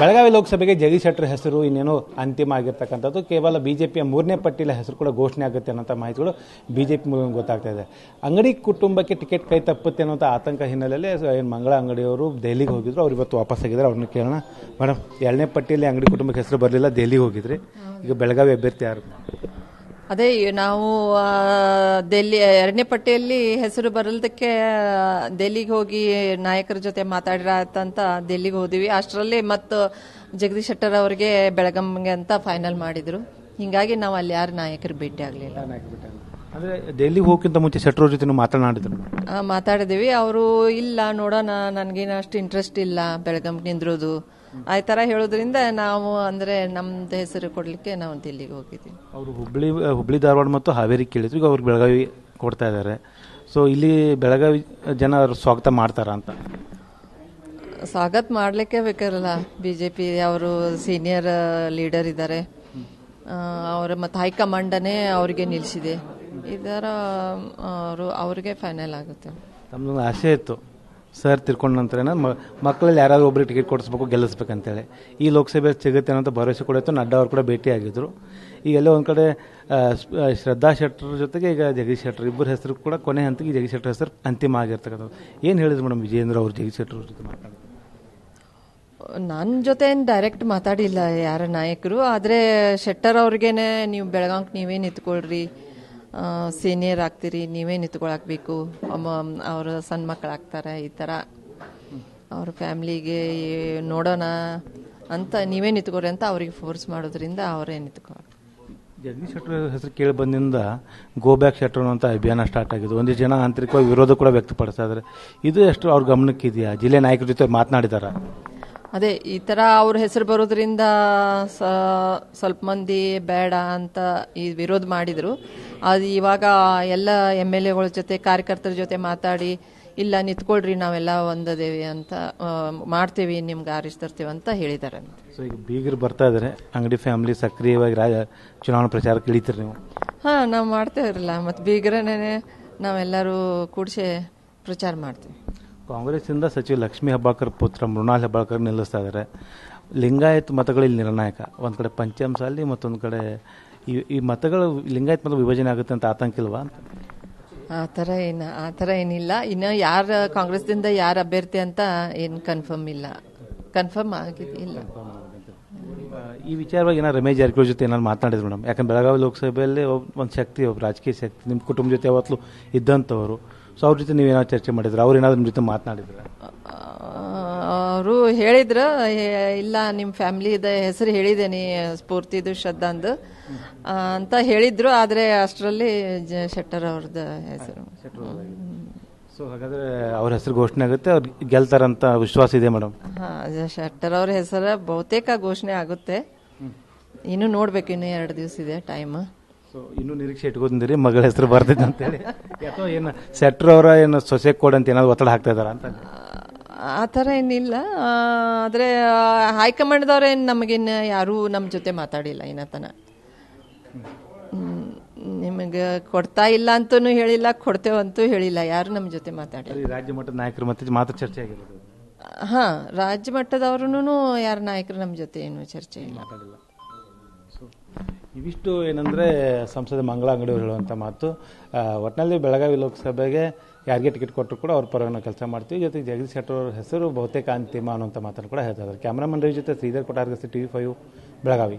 ಬೆಳಗಾವಿ ಲೋಕಸಭೆಗೆ ಜಗದೀಶ್ ಶೆಟ್ಟರ್ ಹೆಸರು ಇನ್ನೇನು ಅಂತಿಮ ಆಗಿರ್ತಕ್ಕಂಥದ್ದು ಕೇವಲ ಬಿ ಜೆ ಪಿಯ ಮೂರನೇ ಪಟ್ಟಿಲ ಹೆಸರು ಕೂಡ ಘೋಷಣೆ ಆಗುತ್ತೆ ಅನ್ನೋಂಥ ಮಾಹಿತಿಗಳು ಬಿ ಜೆ ಪಿ ಗೊತ್ತಾಗ್ತಾ ಇದೆ ಅಂಗಡಿ ಕುಟುಂಬಕ್ಕೆ ಟಿಕೆಟ್ ಕೈ ತಪ್ಪುತ್ತೆ ಅನ್ನೋಂಥ ಆತಂಕ ಹಿನ್ನೆಲೆಯಲ್ಲಿ ಏನು ಮಂಗಳ ಅಂಗಡಿಯವರು ದೆಹಲಿಗೆ ಹೋಗಿದ್ರು ಅವ್ರು ಇವತ್ತು ವಾಪಸ್ ಆಗಿದ್ದಾರೆ ಅವ್ರನ್ನ ಕೇಳೋಣ ಮೇಡಮ್ ಎರಡನೇ ಪಟ್ಟಿಯಲ್ಲಿ ಅಂಗಡಿ ಕುಟುಂಬಕ್ಕೆ ಹೆಸರು ಬರಲಿಲ್ಲ ದೆಹಲಿಗೆ ಹೋಗಿದ್ರಿ ಈಗ ಬೆಳಗಾವಿ ಅಭ್ಯರ್ಥಿ ಯಾರು ಅದೇ ನಾವು ದೆಲ್ಲಿ ಎರಡನೇ ಪಟ್ಟಿಯಲ್ಲಿ ಹೆಸರು ಬರಲ್ದಕ್ಕೆ ದೆಲ್ಲಿಗೆ ಹೋಗಿ ನಾಯಕರ ಜೊತೆ ಮಾತಾಡಿರ ಅಂತ ದೆಲ್ಲಿಗೆ ಹೋದಿವಿ ಅಷ್ಟರಲ್ಲಿ ಮತ್ತು ಜಗದೀಶ್ ಶೆಟ್ಟರ್ ಅವರಿಗೆ ಬೆಳಗಂಗೆ ಅಂತ ಫೈನಲ್ ಮಾಡಿದ್ರು ಹಿಂಗಾಗಿ ನಾವು ಅಲ್ಲಿ ಯಾರು ನಾಯಕರು ಭೇಟಿ ಆಗಲಿಲ್ಲ ಅಂದ್ರೆ ದೆಹಲಿಗೆ ಮುಂಚೆ ಶೆಟ್ಟರ್ ಜೊತೆ ಮಾತನಾಡಿದ್ರು ಮಾತಾಡಿದಿವಿ ಅವರು ಇಲ್ಲ ನೋಡೋಣ ನನಗೇನು ಅಷ್ಟು ಇಂಟ್ರೆಸ್ಟ್ ಇಲ್ಲ ಬೆಳಗಾಂಗೆ ನಿಂದ್ರೋದು ಆ ತರ ಹೇಳೋದ್ರಿಂದ ನಾವು ಅಂದ್ರೆ ನಮ್ದು ಹೆಸರು ಕೊಡಲಿಕ್ಕೆ ನಾವು ದಿಲ್ಲಿಗೆ ಹೋಗಿದ್ದೀವಿ ಅವರು ಹುಬ್ಳಿ ಹುಬ್ಳಿ ಧಾರವಾಡ ಮತ್ತು ಹಾವೇರಿ ಕೇಳಿದ್ರು ಈಗ ಅವ್ರಿಗೆ ಬೆಳಗಾವಿ ಕೊಡ್ತಾ ಇದ್ದಾರೆ ಸೊ ಇಲ್ಲಿ ಬೆಳಗಾವಿ ಜನ ಅವ್ರು ಸ್ವಾಗತ ಮಾಡ್ತಾರ ಅಂತ ಸ್ವಾಗತ ಮಾಡಲಿಕ್ಕೆ ಬೇಕಿರಲ್ಲ ಬಿ ಜೆ ಪಿ ಅವರು ಸೀನಿಯರ್ ಲೀಡರ್ ಇದ್ದಾರೆ ಅವರ ಮತ್ತು ಹೈಕಮಾಂಡನೇ ಅವರಿಗೆ ನಿಲ್ಲಿಸಿದೆ ಇದರ ಅವರು ಅವರಿಗೆ ಫೈನಲ್ ಆಗುತ್ತೆ ನಮ್ದೊಂದು ಆಸೆ ಇತ್ತು ಸರ್ ತಿರ್ಕೊಂಡ ನಂತರ ಮಕ್ಕಳಲ್ಲಿ ಯಾರಾದರೂ ಒಬ್ಬರಿಗೆ ಟಿಕೆಟ್ ಕೊಡಿಸ್ಬೇಕು ಗೆಲ್ಲಿಸ್ಬೇಕಂತೇಳಿ ಈ ಲೋಕಸಭೆ ಸಿಗುತ್ತೆ ಅನ್ನೋಂಥ ಭರವಸೆ ಕೂಡ ಇತ್ತು ನಡ್ಡಾ ಅವರು ಕೂಡ ಆಗಿದ್ರು ಈಗೆಲ್ಲ ಒಂದು ಕಡೆ ಶ್ರದ್ಧಾ ಶೆಟ್ಟರ್ ಜೊತೆಗೆ ಈಗ ಜಗದೀಶ್ ಶೆಟ್ಟರ್ ಇಬ್ಬರ ಹೆಸರು ಕೂಡ ಕೊನೆ ಹಂತಕ್ಕೆ ಜಗದೀಶ್ ಶೆಟ್ಟರ್ ಹೆಸರು ಅಂತಿಮ ಆಗಿರ್ತಕ್ಕಂಥದ್ದು ಏನು ಹೇಳಿದ್ರು ಮೇಡಮ್ ವಿಜೇಂದ್ರ ಅವರು ಜಗದೀಶ್ ಶೆಟ್ಟರ್ ಜೊತೆ ಮಾತಾಡಿದ್ರು ನನ್ನ ಜೊತೆ ಡೈರೆಕ್ಟ್ ಮಾತಾಡಿಲ್ಲ ಯಾರ ನಾಯಕರು ಆದರೆ ಶೆಟ್ಟರ್ ಅವ್ರಿಗೇನೆ ನೀವು ಬೆಳಗಾಂಕ್ ನೀವೇನು ಇತ್ಕೊಳ್ರಿ ಸೀನಿಯರ್ ಆಗ್ತೀರಿ ನೀವೇ ನಿಂತ್ಕೊಳಕ್ಬೇಕು ಅವರ ಸಣ್ಣ ಮಕ್ಕಳಾಗ್ತಾರೆ ಈ ಥರ ಅವ್ರ ಫ್ಯಾಮ್ಲಿಗೆ ನೋಡೋಣ ಅಂತ ನೀವೇ ನಿಂತ್ಕೊಳ್ರಿ ಅಂತ ಅವ್ರಿಗೆ ಫೋರ್ಸ್ ಮಾಡೋದ್ರಿಂದ ಅವರೇ ನಿಂತ್ಕೊಳ್ಳಿ ಜಗದೀಶ್ ಶೆಟ್ಟರ್ ಹೆಸರು ಕೇಳಿ ಬಂದಿಂದ ಗೋ ಬ್ಯಾಕ್ ಶೆಟ್ಟರ್ ಅಂತ ಅಭಿಯಾನ ಸ್ಟಾರ್ಟ್ ಆಗಿದೆ ಒಂದಿಷ್ಟು ಜನ ಆಂತರಿಕವಾಗಿ ವಿರೋಧ ಕೂಡ ವ್ಯಕ್ತಪಡಿಸ್ತಾ ಇದ್ದಾರೆ ಇದು ಎಷ್ಟು ಅವ್ರ ಗಮನಕ್ಕಿದೆಯಾ ಜಿಲ್ಲೆ ನಾಯಕರ ಜೊತೆ ಮಾತನಾಡಿದಾರ ಅದೇ ಈ ತರ ಅವ್ರ ಹೆಸರು ಬರೋದ್ರಿಂದ ಸ್ವಲ್ಪ ಮಂದಿ ಬೇಡ ಅಂತ ಈ ವಿರೋಧ ಮಾಡಿದ್ರು ಅದು ಇವಾಗ ಎಲ್ಲ ಎಮ್ ಎಲ್ ಎಗಳ ಜೊತೆ ಕಾರ್ಯಕರ್ತರ ಜೊತೆ ಮಾತಾಡಿ ಇಲ್ಲ ನಿಂತ್ಕೊಳ್ರಿ ನಾವೆಲ್ಲ ಒಂದದೇವಿ ಅಂತ ಮಾಡ್ತೀವಿ ನಿಮ್ಗೆ ಆರಿಸ್ತಿರ್ತೀವಿ ಅಂತ ಹೇಳಿದ್ದಾರೆ ಸೊ ಈಗ ಬೀಗರು ಬರ್ತಾ ಇದಾರೆ ಅಂಗಡಿ ಫ್ಯಾಮಿಲಿ ಸಕ್ರಿಯವಾಗಿ ಚುನಾವಣಾ ಪ್ರಚಾರ ಕಳೀತೀರಿ ನೀವು ಹಾ ನಾವು ಮಾಡ್ತೇವಿರಲ್ಲ ಮತ್ತೆ ಬೀಗರನೇ ನಾವೆಲ್ಲರೂ ಕೂಡಿಸಿ ಪ್ರಚಾರ ಮಾಡ್ತೀವಿ ಕಾಂಗ್ರೆಸ್ಸಿಂದ ಸಚಿವ ಲಕ್ಷ್ಮೀ ಹೆಬ್ಬಾಳ್ಕರ್ ಪುತ್ರ ಮೃಣಾಲ್ ಹೆಬ್ಬಾಳ್ಕರ್ ನಿಲ್ಲಿಸ್ತಾ ಇದ್ದಾರೆ ಲಿಂಗಾಯತ್ ಇಲ್ಲಿ ನಿರ್ಣಾಯಕ ಒಂದು ಕಡೆ ಅಲ್ಲಿ ಮತ್ತೊಂದು ಕಡೆ ಈ ಈ ಮತಗಳು ಲಿಂಗಾಯತ್ ಮತ ವಿಭಜನೆ ಆಗುತ್ತೆ ಅಂತ ಆತಂಕ ಇಲ್ವಾ ಆ ಥರ ಏನು ಆ ಥರ ಏನಿಲ್ಲ ಇನ್ನು ಯಾರ ಕಾಂಗ್ರೆಸ್ದಿಂದ ಯಾರು ಅಭ್ಯರ್ಥಿ ಅಂತ ಏನು ಕನ್ಫರ್ಮ್ ಇಲ್ಲ ಕನ್ಫರ್ಮ್ ಆಗಿದೆ ಇಲ್ಲ ಈ ವಿಚಾರವಾಗಿ ಏನಾರು ರಮೇಶ್ ಜಾರಕಿಹೊಳಿ ಜೊತೆ ಏನಾದ್ರು ಮಾತಾಡಿದ್ರು ಮೇಡಮ್ ಯಾಕಂದ್ರೆ ಬೆಳಗಾವಿ ಲೋಕಸಭೆಯಲ್ಲಿ ಒಂದು ಶಕ್ತಿ ಒಬ್ಬ ರಾಜಕೀಯ ಶಕ್ತಿ ನಿಮ್ಮ ಕುಟುಂಬ ಜೊತೆ ಯಾವತ್ತೂ ಇದ್ದಂಥವ್ರು ಸೊ ಅವ್ರ ಜೊತೆ ನೀವೇನಾದ್ರು ಚರ್ಚೆ ಮಾಡಿದ್ರೆ ಅವ್ರು ಏನಾದ್ರು ನಿಮ್ಮ ಜೊತೆ ಮಾತನಾಡಿದ್ರೆ ಅವರು ಹೇಳಿದ್ರು ಇಲ್ಲ ನಿಮ್ಮ ಫ್ಯಾಮ್ಲಿದ ಹೆಸರು ಹೇಳಿದ್ದೇನೆ ಸ್ಫೂರ್ತಿದು ಶ್ರದ್ಧಾಂದು ಅಂತ ಹೇಳಿದ್ರು ಆದರೆ ಅಷ್ಟರಲ್ಲಿ ಶೆಟ್ಟರ್ ಅವ್ರದ್ದು ಹೆಸರು ಸೊ ಹಾಗಾದ್ರೆ ಅವ್ರ ಹೆಸರು ಘೋಷಣೆ ಆಗುತ್ತೆ ಅವ್ರು ಗೆಲ್ತಾರಂತ ವಿಶ್ವಾಸ ಇದೆ ಮೇಡಮ್ ಹಾಂ ಶೆಟ್ಟರ್ ಅವ್ರ ಹೆಸರು ಬಹುತೇಕ ಘೋಷಣೆ ಆಗುತ್ತೆ ಇನ್ನು ನೋಡ್ಬೇಕು ಇನ್ನು ಎರಡು ದಿವಸ ಇದೆ ಟೈಮ್ ಇನ್ನು ಇನ್ನೂ ನಿರೀಕ್ಷೆ ಇಟ್ಕೊಂಡಿರಿ ಮಗಳ ಹೆಸರು ಬರ್ತೈತೆ ಹೇಳಿ ಅಥವಾ ಏನು ಸೆಟ್ರ್ ಅವರ ಏನು ಸೊಸೆ ಅಂತ ಏನಾದ್ರು ಒತ್ತಡ ಹಾಕ್ತಾ ಇದಾರ ಅಂತ ಆ ಥರ ಏನಿಲ್ಲ ಆದರೆ ಹೈಕಮಾಂಡ್ದವ್ರೇನು ನಮಗಿನ್ನು ಯಾರೂ ನಮ್ಮ ಜೊತೆ ಮಾತಾಡಿಲ್ಲ ಏನತನ ನಿಮಗೆ ಕೊಡ್ತಾ ಇಲ್ಲ ಅಂತೂ ಹೇಳಿಲ್ಲ ಕೊಡ್ತೇವೆ ಅಂತೂ ಹೇಳಿಲ್ಲ ಯಾರು ನಮ್ಮ ಜೊತೆ ಮಾತಾಡಿಲ್ಲ ರಾಜ್ಯ ಮಟ್ಟದ ನಾಯಕರು ಮತ್ತೆ ಮಾತು ಚರ್ಚೆ ಆಗಿರೋದು ಹಾಂ ರಾಜ್ಯ ಮಟ್ಟದವ್ರೂ ಯಾರು ನಾಯಕರು ನಮ್ಮ ಜೊತೆ ಏನು ಚರ್ಚೆ ಇಲ್ಲ ಇವಿಷ್ಟು ಏನಂದರೆ ಸಂಸದ ಮಂಗಳ ಅಂಗಡಿ ಹೇಳುವಂಥ ಮಾತು ಒಟ್ಟಿನಲ್ಲಿ ಬೆಳಗಾವಿ ಲೋಕಸಭೆಗೆ ಯಾರಿಗೆ ಟಿಕೆಟ್ ಕೊಟ್ಟರು ಕೂಡ ಅವ್ರ ಪರವಾಗಿ ಕೆಲಸ ಮಾಡ್ತೀವಿ ಜೊತೆಗೆ ಜಗದೀಶ್ ಶೆಟ್ಟರ್ ಅವರ ಹೆಸರು ಬಹುತೇಕ ಅಂತಿಮ ಅನ್ನುವಂಥ ಮಾತನ್ನು ಕೂಡ ಹೇಳ್ತಾ ಇದ್ದಾರೆ ಕ್ಯಾಮ್ರಾಮನ್ ರವಿ ಜೊತೆ ಶ್ರೀಧರ್ ಕೊಟ್ಟಾರ್ಗಸಿ ಟಿ ವಿ ಫೈವ್ ಬೆಳಗಾವಿ